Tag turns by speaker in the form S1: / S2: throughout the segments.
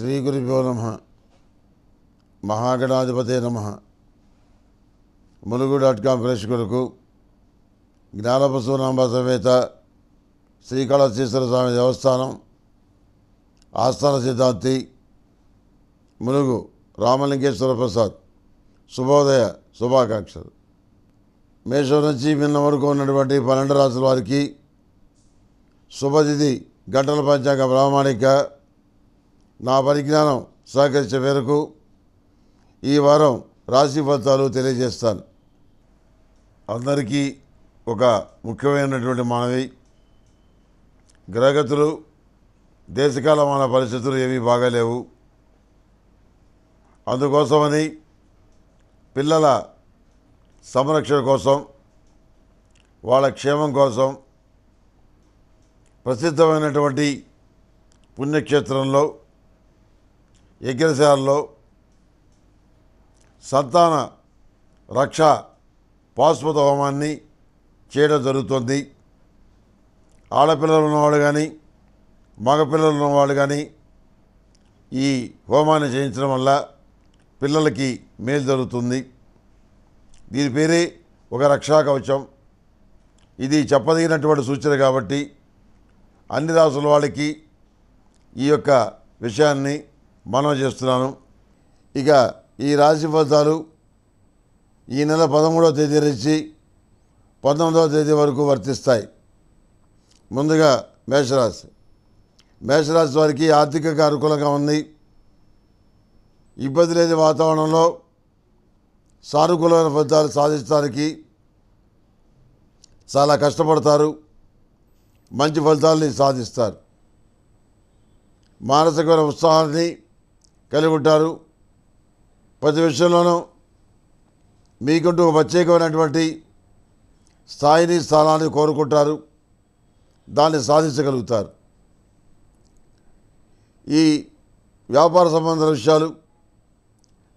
S1: శ్రీ గురుభ్యో నమ మహాగణాధిపతే నమ ములుగు డాట్ కామ్ ప్రేక్షకులకు జ్ఞానపశునాంబ సమేత శ్రీకాళహస్తీశ్వర స్వామి దేవస్థానం ఆస్థాన సిద్ధాంతి ములుగు రామలింగేశ్వర ప్రసాద్ శుభోదయ శుభాకాంక్షలు మేషం నుంచి నిన్న వరకు ఉన్నటువంటి పన్నెండు రాసుల వారికి శుభతిథి గంటల పంచాంగ ప్రామాణిక నా పరిజ్ఞానం సహకరించే మేరకు ఈ వారం రాశి ఫలితాలు తెలియజేస్తాను అందరికీ ఒక ముఖ్యమైనటువంటి మానవి గ్రహగతులు మన పరిస్థితులు ఏమీ బాగాలేవు అందుకోసమని పిల్లల సంరక్షణ కోసం వాళ్ళ క్షేమం కోసం ప్రసిద్ధమైనటువంటి పుణ్యక్షేత్రంలో యజ్ఞశాలలో సంతాన రక్ష పాశుపత హోమాన్ని చేయడం జరుగుతుంది ఆడపిల్లలు ఉన్నవాళ్ళు కానీ మగపిల్లలు ఉన్నవాళ్ళు కానీ ఈ హోమాన్ని చేయించడం వల్ల పిల్లలకి మేలు జరుగుతుంది దీని పేరే ఒక రక్షా కవచం ఇది చెప్పదగినటువంటి సూచన కాబట్టి అన్ని రాసుల వాళ్ళకి ఈ యొక్క విషయాన్ని మనవి చేస్తున్నాను ఇక ఈ రాశి ఫలితాలు ఈ నెల పదమూడవ తేదీ నుంచి పంతొమ్మిదవ తేదీ వరకు వర్తిస్తాయి ముందుగా మేషరాశి మేషరాశి వారికి ఆర్థికంగా అనుకూలంగా ఉంది ఇబ్బంది లేని వాతావరణంలో సానుకూలమైన ఫలితాలు సాధించడానికి చాలా కష్టపడతారు మంచి ఫలితాలని సాధిస్తారు మానసికమైన ఉత్సాహాన్ని కలిగి ఉంటారు ప్రతి విషయంలోనూ మీకుంటూ ఒక ప్రత్యేకమైనటువంటి స్థాయిని స్థానాన్ని కోరుకుంటారు దాన్ని సాధించగలుగుతారు ఈ వ్యాపార సంబంధ విషయాలు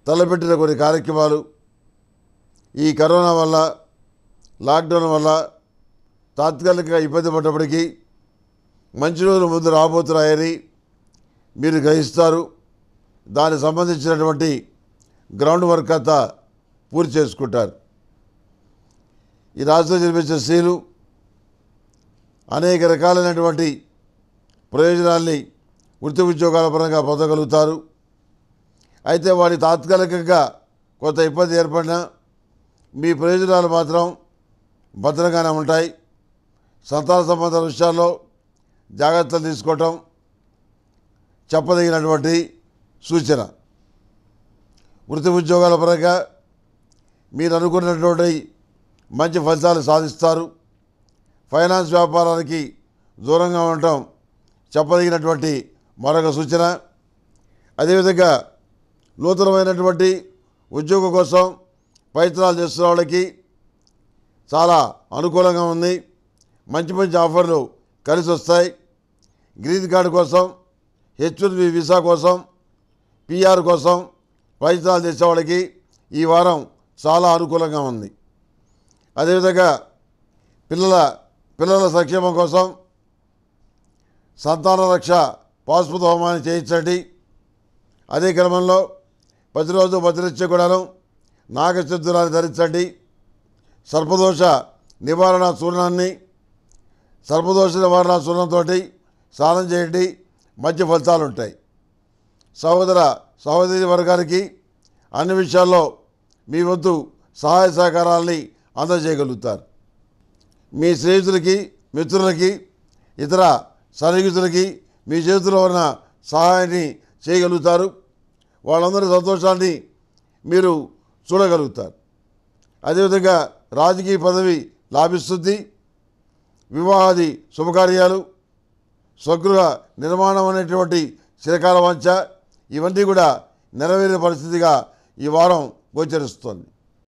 S1: తలపెట్టిన కొన్ని కార్యక్రమాలు ఈ కరోనా వల్ల లాక్డౌన్ వల్ల తాత్కాలికంగా ఇబ్బంది పడ్డప్పటికీ మంచి రోజులు ముందు రాబోతున్నాయని మీరు గ్రహిస్తారు దానికి సంబంధించినటువంటి గ్రౌండ్ వర్క్ అంతా పూర్తి చేసుకుంటారు ఈ రాజుతో జన్మించిన స్త్రీలు అనేక రకాలైనటువంటి ప్రయోజనాల్ని వృత్తి ఉద్యోగాల పరంగా పొందగలుగుతారు అయితే వారి తాత్కాలికంగా కొంత ఇబ్బంది ఏర్పడినా మీ ప్రయోజనాలు మాత్రం భద్రంగానే ఉంటాయి సంతాన సంబంధ విషయాల్లో జాగ్రత్తలు తీసుకోవటం చెప్పదగినటువంటి సూచన వృత్తి ఉద్యోగాల పరంగా మీరు అనుకున్నటువంటి మంచి ఫలితాలు సాధిస్తారు ఫైనాన్స్ వ్యాపారానికి దూరంగా ఉండటం చెప్పదగినటువంటి మరొక సూచన అదేవిధంగా నూతనమైనటువంటి ఉద్యోగం కోసం ప్రయత్నాలు చేస్తున్న వాళ్ళకి చాలా అనుకూలంగా ఉంది మంచి మంచి ఆఫర్లు కలిసి వస్తాయి గ్రీన్ కార్డు కోసం హెచ్ఎన్బి వీసా కోసం పిఆర్ కోసం వాయిదాలు తెచ్చేవాళ్ళకి ఈ వారం చాలా అనుకూలంగా ఉంది అదేవిధంగా పిల్లల పిల్లల సంక్షేమం కోసం సంతాన రక్ష పాస్పుత హోమాన్ని చేయించండి అదే క్రమంలో ప్రతిరోజు భద్రత్య కూడాను నాగచతురాన్ని ధరించండి సర్పదోష నివారణ చూర్ణాన్ని సర్పదోష నివారణ చూర్ణంతో స్నానం చేయండి మంచి ఫలితాలు ఉంటాయి సహోదర సహోదరి వర్గానికి అన్ని విషయాల్లో మీ వద్దు సహాయ సహకారాలని అందజేయగలుగుతారు మీ స్నేహితులకి మిత్రులకి ఇతర సన్నిహితులకి మీ చేతిలో ఉన్న సహాయాన్ని చేయగలుగుతారు వాళ్ళందరి సంతోషాన్ని మీరు చూడగలుగుతారు అదేవిధంగా రాజకీయ పదవి లాభిస్తుంది వివాహాది శుభకార్యాలు స్వగృహ నిర్మాణం అనేటువంటి చిరకాల వంచ ఇవన్నీ కూడా నెరవేరిన పరిస్థితిగా ఈ వారం గోచరిస్తోంది